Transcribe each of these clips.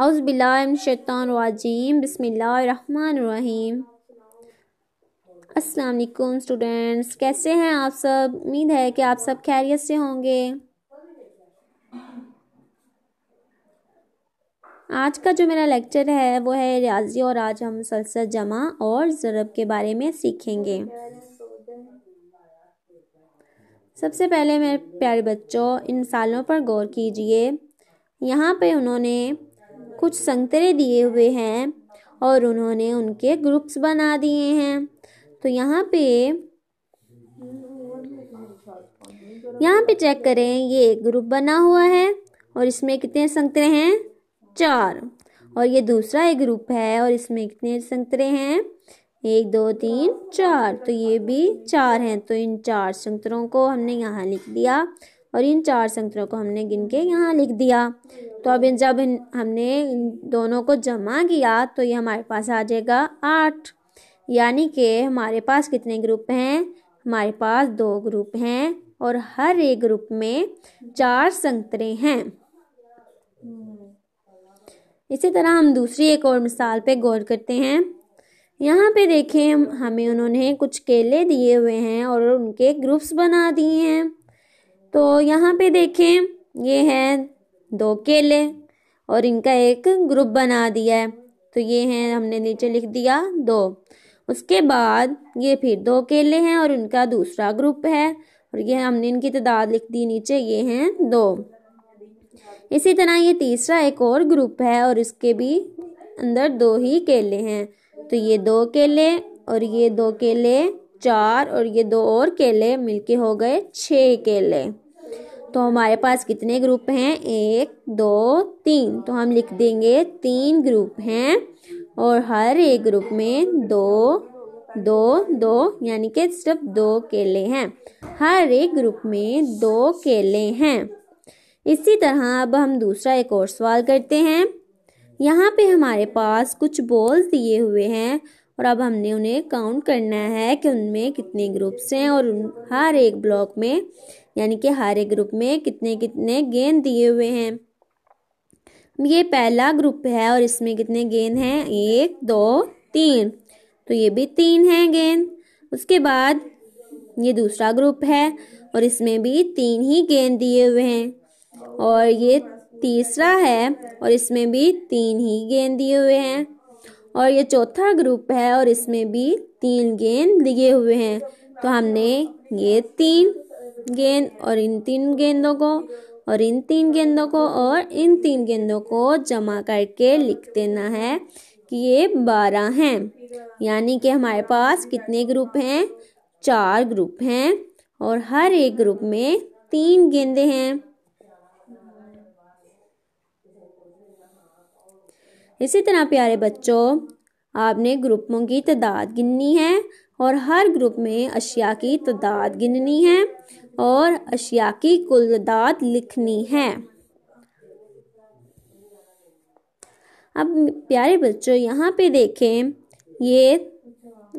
अउज़बिल्लाशैतरजीम बसमीम अस्सलाम स्टूडेंट्स कैसे हैं आप सब उम्मीद है कि आप सब खैरियत से होंगे आज का जो मेरा लेक्चर है वो है रियाजी और आज हम मुसलसल जमा और ज़रब के बारे में सीखेंगे सबसे पहले मेरे प्यारे बच्चों इन सालों पर गौर कीजिए यहाँ पे उन्होंने कुछ संतरे दिए हुए हैं और उन्होंने उनके ग्रुप्स बना दिए हैं तो यहाँ पे यहाँ पे चेक करें ये एक ग्रुप बना हुआ है और इसमें कितने संतरे हैं चार और ये दूसरा एक ग्रुप है और इसमें कितने संतरे हैं एक दो तीन चार तो ये भी चार हैं तो इन चार संतरों को हमने यहाँ लिख दिया और इन चार संख्याओं को हमने गिन के यहाँ लिख दिया तो अब जब इन हमने इन दोनों को जमा किया तो ये हमारे पास आ जाएगा आठ यानी कि हमारे पास कितने ग्रुप हैं हमारे पास दो ग्रुप हैं और हर एक ग्रुप में चार संतरे हैं इसी तरह हम दूसरी एक और मिसाल पे गौर करते हैं यहाँ पे देखें हमें उन्होंने कुछ केले दिए हुए हैं और उनके ग्रुप्स बना दिए हैं तो यहाँ पे देखें ये हैं दो केले और इनका एक ग्रुप बना दिया है तो ये हैं हमने नीचे लिख दिया दो उसके बाद ये फिर दो केले हैं और उनका दूसरा ग्रुप है और ये हमने इनकी तादाद लिख दी नीचे ये हैं दो इसी तरह ये तीसरा एक और ग्रुप है और इसके भी अंदर दो ही केले हैं तो ये दो केले और ये दो केले चार और ये दो और केले मिलके हो गए छः केले तो हमारे पास कितने ग्रुप हैं एक दो तीन तो हम लिख देंगे तीन ग्रुप हैं और हर एक ग्रुप में दो दो दो यानी कि सिर्फ दो केले हैं हर एक ग्रुप में दो केले हैं इसी तरह अब हम दूसरा एक और सवाल करते हैं यहाँ पे हमारे पास कुछ बॉल्स दिए हुए हैं और अब हमने उन्हें काउंट करना है कि उनमें कितने ग्रुप्स हैं और हर एक ब्लॉक में यानी कि हर एक ग्रुप में कितने कितने गेंद दिए हुए हैं ये पहला ग्रुप है और इसमें कितने गेंद हैं एक दो तीन तो ये भी तीन हैं गेंद उसके बाद ये दूसरा ग्रुप है और इसमें भी तीन ही गेंद दिए हुए हैं और ये तीसरा है और इसमें भी तीन ही गेंद दिए हुए हैं और ये चौथा ग्रुप है और इसमें भी तीन गेंद दिए हुए हैं तो हमने ये तीन गेंद और इन तीन गेंदों को और इन तीन गेंदों को और इन तीन गेंदों को जमा करके लिख देना है कि ये बारह हैं यानी कि हमारे पास कितने ग्रुप हैं चार ग्रुप हैं और हर एक ग्रुप में तीन गेंदे हैं इसी तरह प्यारे बच्चों आपने ग्रुपों की तादाद गिननी है और हर ग्रुप में अशिया की तादाद गिननी है और अशिया की कुल तादाद लिखनी है अब प्यारे बच्चों यहाँ पे देखें ये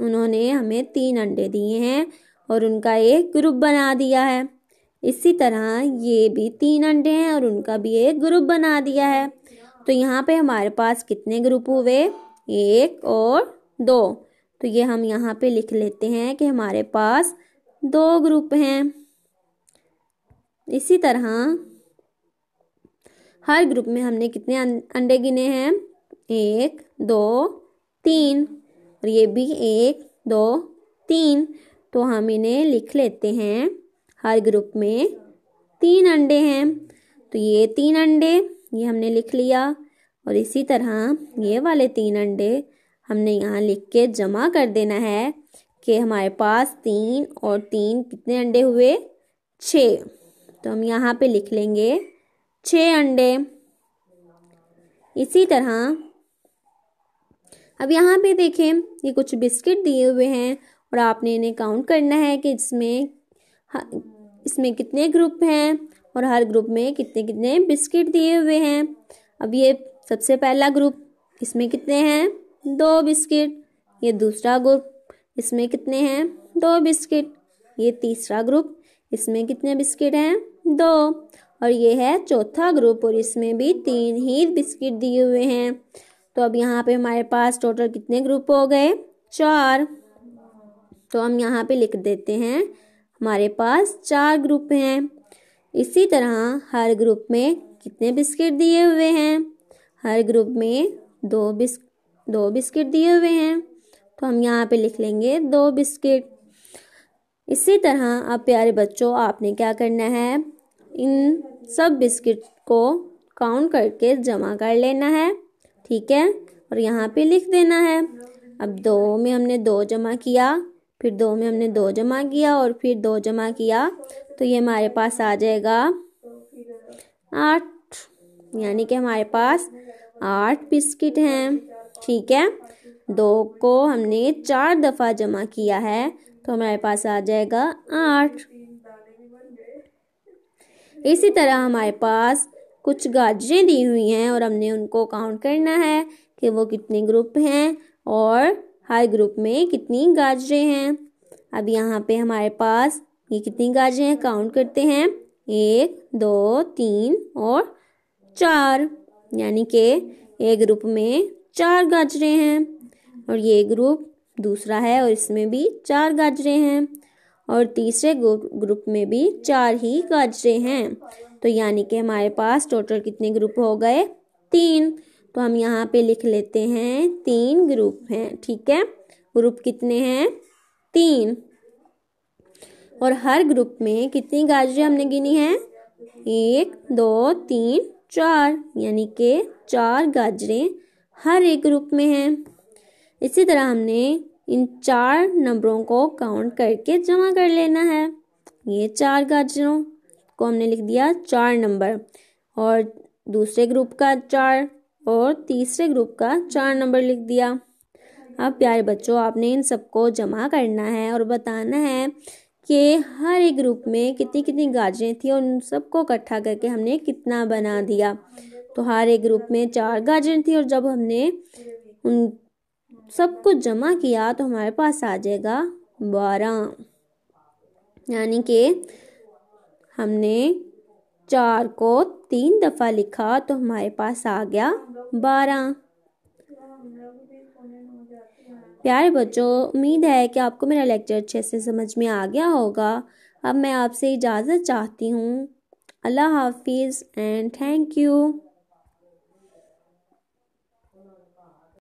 उन्होंने हमें तीन अंडे दिए हैं और उनका एक ग्रुप बना दिया है इसी तरह ये भी तीन अंडे हैं और उनका भी एक ग्रुप बना दिया है तो यहाँ पे हमारे पास कितने ग्रुप हुए एक और दो तो ये हम यहाँ पे लिख लेते हैं कि हमारे पास दो ग्रुप हैं इसी तरह हर ग्रुप में हमने कितने अं-, अंडे गिने हैं एक दो तीन और ये भी एक दो तीन तो हम इन्हें लिख लेते हैं हर ग्रुप में तीन अंडे हैं तो ये तीन अंडे ये हमने लिख लिया और इसी तरह ये वाले तीन अंडे हमने यहाँ लिख के जमा कर देना है कि हमारे पास तीन और तीन कितने अंडे हुए छ तो हम यहाँ पे लिख लेंगे छ अंडे इसी तरह अब यहाँ पे देखें ये कुछ बिस्किट दिए हुए हैं और आपने इन्हें काउंट करना है कि इसमें इसमें कितने ग्रुप हैं और हर ग्रुप में कितने कितने बिस्किट दिए हुए हैं अब ये सबसे पहला ग्रुप इसमें कितने हैं दो बिस्किट ये दूसरा ग्रुप इसमें कितने हैं दो बिस्किट ये तीसरा ग्रुप इसमें कितने बिस्किट हैं दो और ये है चौथा ग्रुप और इसमें भी तीन ही बिस्किट दिए हुए हैं तो अब यहाँ पे हमारे पास टोटल कितने ग्रुप हो गए चार तो हम यहाँ पे लिख देते हैं हमारे पास चार ग्रुप हैं इसी तरह हर ग्रुप में कितने बिस्किट दिए हुए हैं हर ग्रुप में दो बिस्किट दो बिस्किट दिए हुए हैं तो हम यहाँ पे लिख लेंगे दो बिस्किट इसी तरह अब प्यारे बच्चों आपने क्या करना है इन सब बिस्किट को काउंट करके जमा कर लेना है ठीक है और यहाँ पे लिख देना है अब दो में हमने दो जमा किया फिर दो में हमने दो जमा किया और फिर दो जमा किया तो ये हमारे पास आ जाएगा आठ यानी कि हमारे पास आठ बिस्किट हैं ठीक है दो को हमने चार दफ़ा जमा किया है तो हमारे पास आ जाएगा आठ इसी तरह हमारे पास कुछ गाजरें दी हुई हैं और हमने उनको काउंट करना है कि वो कितने ग्रुप हैं और हर ग्रुप में कितनी गाजरें हैं अब यहाँ पे हमारे पास ये कितनी गाजरें हैं काउंट करते हैं एक दो तीन और चार यानी कि एक ग्रुप में चार गाजरे हैं और ये ग्रुप दूसरा है और इसमें भी चार गाजरे हैं और तीसरे ग्रुप में भी चार ही गाजरे हैं तो यानी कि हमारे पास टोटल कितने ग्रुप हो गए तीन तो हम यहाँ पे लिख लेते हैं तीन ग्रुप हैं ठीक है ग्रुप कितने हैं तीन और हर ग्रुप में कितनी गाजरे हमने गिनी हैं एक दो तीन चार यानी के चार गाजरें हर एक ग्रुप में है इसी तरह हमने इन चार नंबरों को काउंट करके जमा कर लेना है ये चार गाजरों को हमने लिख दिया चार नंबर और दूसरे ग्रुप का चार और तीसरे ग्रुप का चार नंबर लिख दिया अब प्यारे बच्चों आपने इन सबको जमा करना है और बताना है कि हर एक ग्रुप में कितनी कितनी गाजरें थी और उन सबको इकट्ठा करके हमने कितना बना दिया तो हर एक ग्रुप में चार गार्जियन थी और जब हमने उन सब कुछ जमा किया तो हमारे पास आ जाएगा बारह यानी कि हमने चार को तीन दफ़ा लिखा तो हमारे पास आ गया बारह प्यारे बच्चों उम्मीद है कि आपको मेरा लेक्चर अच्छे से समझ में आ गया होगा अब मैं आपसे इजाज़त चाहती हूँ अल्लाह हाफिज़ एंड थैंक यू